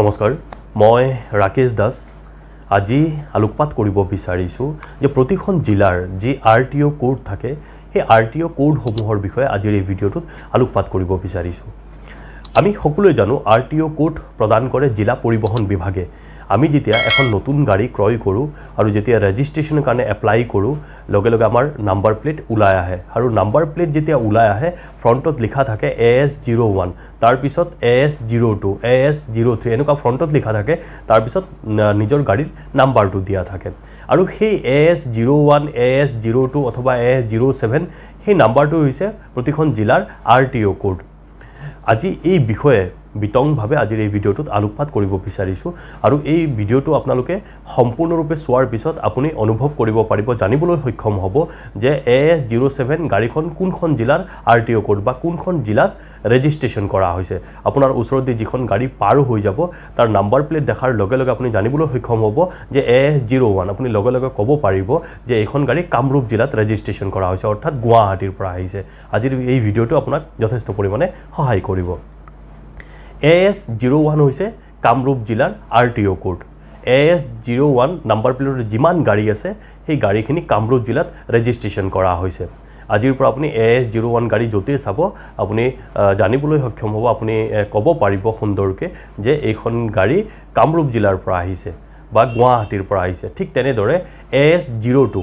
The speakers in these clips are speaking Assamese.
নমস্কাৰ মই ৰাকেশ দাস আজি আলোকপাত কৰিব বিচাৰিছোঁ যে প্ৰতিখন জিলাৰ যি আৰ টি অ' কোড থাকে সেই আৰ টি অ' কোডসমূহৰ বিষয়ে আজিৰ এই ভিডিঅ'টোত আলোকপাত কৰিব বিচাৰিছোঁ আমি সকলোৱে জানো আৰ টি অ' কোড প্ৰদান কৰে জিলা পৰিবহণ বিভাগে আমি যেতিয়া এখন নতুন গাড়ী ক্ৰয় কৰোঁ আৰু যেতিয়া ৰেজিষ্ট্ৰেশ্যনৰ কাৰণে এপ্লাই কৰোঁ লগে লগে আমাৰ নাম্বাৰ প্লেট ওলাই আহে আৰু নাম্বাৰ প্লেট যেতিয়া ওলাই আহে ফ্ৰণ্টত লিখা থাকে এ এছ জিৰ' ওৱান তাৰপিছত A S zero' two A S zero' three এনেকুৱা ফ্ৰণ্টত লিখা থাকে তাৰপিছত নিজৰ গাড়ীৰ নাম্বাৰটো দিয়া থাকে আৰু সেই A S zero' one A S zero' two অথবা এ এছ জিৰ' ছেভেন সেই নাম্বাৰটো হৈছে প্ৰতিখন জিলাৰ আৰ টি অ' ক'ড আজি এই বিষয়ে বিতংভাৱে আজিৰ এই ভিডিঅ'টোত আলোকপাত কৰিব বিচাৰিছোঁ আৰু এই ভিডিঅ'টো আপোনালোকে সম্পূৰ্ণৰূপে চোৱাৰ পিছত আপুনি অনুভৱ কৰিব পাৰিব জানিবলৈ সক্ষম হ'ব যে এ এছ জিৰ' ছেভেন গাড়ীখন কোনখন জিলাৰ আৰ টি অ' ক'ড বা কোনখন জিলাত ৰেজিষ্ট্ৰেশ্যন কৰা হৈছে আপোনাৰ ওচৰত দি যিখন গাড়ী পাৰ হৈ যাব তাৰ নাম্বাৰ প্লেট দেখাৰ লগে লগে আপুনি জানিবলৈ সক্ষম হ'ব যে এ এছ জিৰ' ওৱান আপুনি লগে লগে ক'ব পাৰিব যে এইখন গাড়ী কামৰূপ জিলাত ৰেজিষ্ট্ৰেশ্যন কৰা হৈছে অৰ্থাৎ গুৱাহাটীৰ পৰা আহিছে আজিৰ এই ভিডিঅ'টো আপোনাক যথেষ্ট পৰিমাণে সহায় কৰিব এ এছ জিৰ' ওৱান হৈছে কামৰূপ জিলাৰ R T O' code A S zero' one number প্লেটৰ যিমান গাড়ী আছে সেই গাড়ীখিনি কামৰূপ জিলাত ৰেজিষ্ট্ৰেশ্যন কৰা হৈছে আজিৰ পৰা আপুনি এ এছ জিৰ' ওৱান গাড়ী য'তেই চাব আপুনি জানিবলৈ সক্ষম হ'ব আপুনি ক'ব পাৰিব সুন্দৰকৈ যে এইখন গাড়ী কামৰূপ জিলাৰ পৰা আহিছে বা গুৱাহাটীৰ পৰা আহিছে ঠিক তেনেদৰে A S zero' two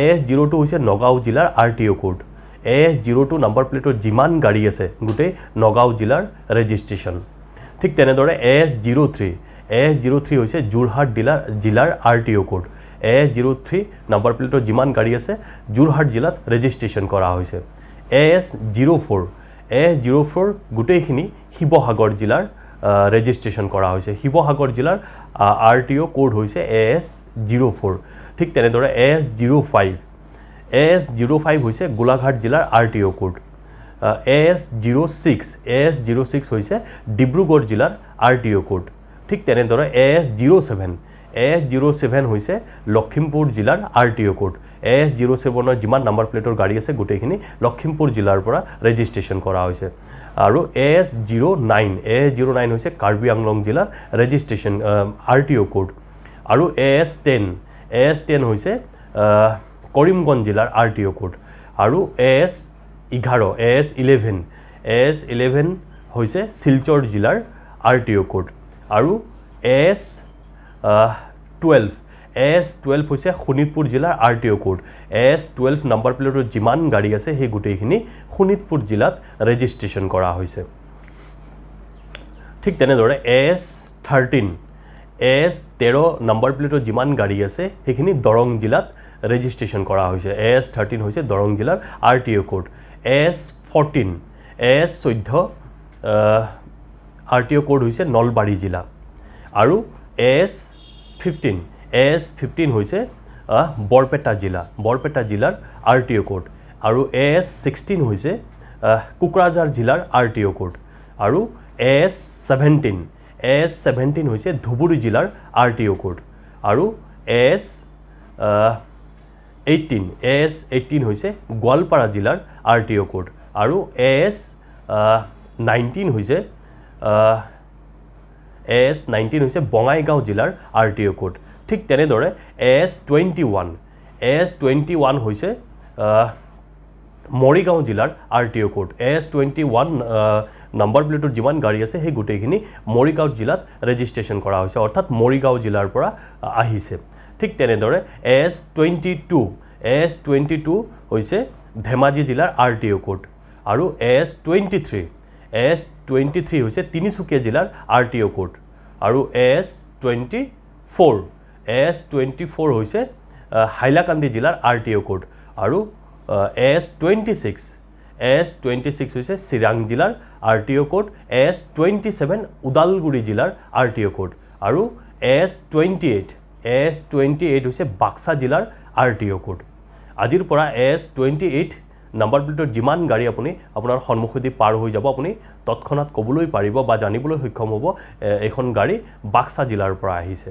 A S zero' two হৈছে নগাঁও জিলাৰ R T O' code A S zero' two number প্লেটৰ যিমান গাড়ী আছে গোটেই নগাঁও জিলাৰ ৰেজিষ্ট্ৰেশ্যন ঠিক তেনেদৰে A S zero' three A S zero' three হৈছে যোৰহাট ডিলাৰ জিলাৰ R T O' code A S zero' three number প্লেটৰ যিমান গাড়ী আছে যোৰহাট জিলাত ৰেজিষ্ট্ৰেশ্যন কৰা হৈছে A S zero' four A S zero' four গোটেইখিনি শিৱসাগৰ জিলাৰ ৰেজিষ্ট্ৰেশ্যন কৰা হৈছে শিৱসাগৰ জিলাৰ আৰ টি অ' কোড হৈছে এ এছ জিৰ' ফ'ৰ ঠিক তেনেদৰে A S zero' five A S zero' five হৈছে গোলাঘাট জিলাৰ R T O' code A S zero' six A S zero' six হৈছে ডিব্ৰুগড় জিলাৰ আৰ টি অ' কোড ঠিক তেনেদৰে A S zero' seven A S zero' seven হৈছে লখিমপুৰ জিলাৰ R T O' code A S zero' ছেভেনৰ যিমান নাম্বাৰ প্লেটৰ গাড়ী আছে গোটেইখিনি লখিমপুৰ জিলাৰ পৰা ৰেজিষ্ট্ৰেশ্যন কৰা হৈছে আৰু A S zero' nine A S zero' nine হৈছে কাৰ্বি আংলং জিলাৰ registration R T O' code আৰু A S ten A S ten হৈছে কৰিমগঞ্জ জিলাৰ আৰ টি অ' কোড আৰু এ এছ এঘাৰ A S eleven A S eleven হৈছে শিলচৰ জিলাৰ আৰ টি অ' কোড আৰু A S twelve A S twelve হৈছে শোণিতপুৰ জিলাৰ R T O' code A S twelve number প্লেটৰ যিমান গাড়ী আছে সেই গোটেইখিনি শোণিতপুৰ জিলাত ৰেজিষ্ট্ৰেশ্যন কৰা হৈছে ঠিক তেনেদৰে A S thirteen A S তেৰ নাম্বাৰ প্লেটৰ যিমান গাড়ী আছে সেইখিনি দৰং জিলাত ৰেজিষ্ট্ৰেশ্যন কৰা হৈছে এ এছ থাৰ্টিন হৈছে দৰং জিলাৰ R T O' code S fourteen S চৈধ্য আৰ টি অ' ক'ড হৈছে নলবাৰী জিলা আৰু এছ ফিফটিন এছ ফিফটিন হৈছে বৰপেটা জিলা বৰপেটা জিলাৰ আৰ টি অ' ক'ড আৰু এছ ছিক্সটিন হৈছে কোকৰাঝাৰ জিলাৰ আৰ টি অ' ক'ড আৰু এছ ছেভেণ্টিন এছ ছেভেণ্টিন হৈছে ধুবুৰী জিলাৰ আৰ টি অ' ক'ড আৰু S eighteen A S eighteen হৈছে গোৱালপাৰা জিলাৰ আৰ টি অ' কোড আৰু এ এছ নাইনটিন হৈছে এ এছ নাইনটিন হৈছে বঙাইগাঁও জিলাৰ আৰ টি অ' কোড ঠিক তেনেদৰে A S twenty one A S twenty one হৈছে মৰিগাঁও জিলাৰ R T O' code A S twenty one number প্লেটৰ যিমান গাড়ী আছে সেই গোটেইখিনি মৰিগাঁও জিলাত ৰেজিষ্ট্ৰেশ্যন কৰা হৈছে অৰ্থাৎ মৰিগাঁও জিলাৰ পৰা আহিছে ঠিক তেনেদৰে S twenty two S twenty two হৈছে ধেমাজি জিলাৰ আৰ টি অ' কোড আৰু S twenty three S twenty three হৈছে তিনিচুকীয়া জিলাৰ আৰ টি অ' কোড আৰু S twenty four S twenty four হৈছে হাইলাকান্দি জিলাৰ আৰ টি অ' কোড আৰু S twenty six S twenty six হৈছে চিৰাং জিলাৰ R T O' code S twenty seven Udalguri জিলাৰ আৰ টি অ' কোড আৰু S twenty eight S twenty eight হৈছে বাক্সা জিলাৰ আৰ টি অ' কোড আজিৰ পৰা এছ টুৱেণ্টি এইট নাম্বাৰ প্লেটৰ যিমান গাড়ী আপুনি আপোনাৰ সন্মুখেদি পাৰ হৈ যাব আপুনি তৎক্ষণাত ক'বলৈ পাৰিব বা জানিবলৈ সক্ষম হ'ব এইখন গাড়ী বাক্সা জিলাৰ পৰা আহিছে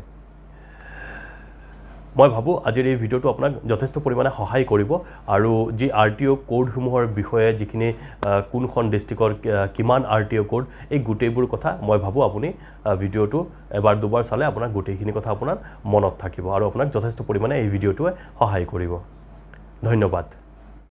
মই ভাবোঁ আজিৰ এই ভিডিঅ'টো আপোনাক যথেষ্ট পৰিমাণে সহায় কৰিব আৰু যি আৰ টি অ' কোডসমূহৰ বিষয়ে যিখিনি কোনখন ডিষ্ট্ৰিক্টৰ কিমান আৰ টি অ' কোড এই গোটেইবোৰ কথা মই ভাবোঁ আপুনি ভিডিঅ'টো এবাৰ দুবাৰ চালে আপোনাক গোটেইখিনি কথা আপোনাৰ মনত থাকিব আৰু আপোনাক যথেষ্ট পৰিমাণে এই ভিডিঅ'টোৱে সহায় কৰিব ধন্যবাদ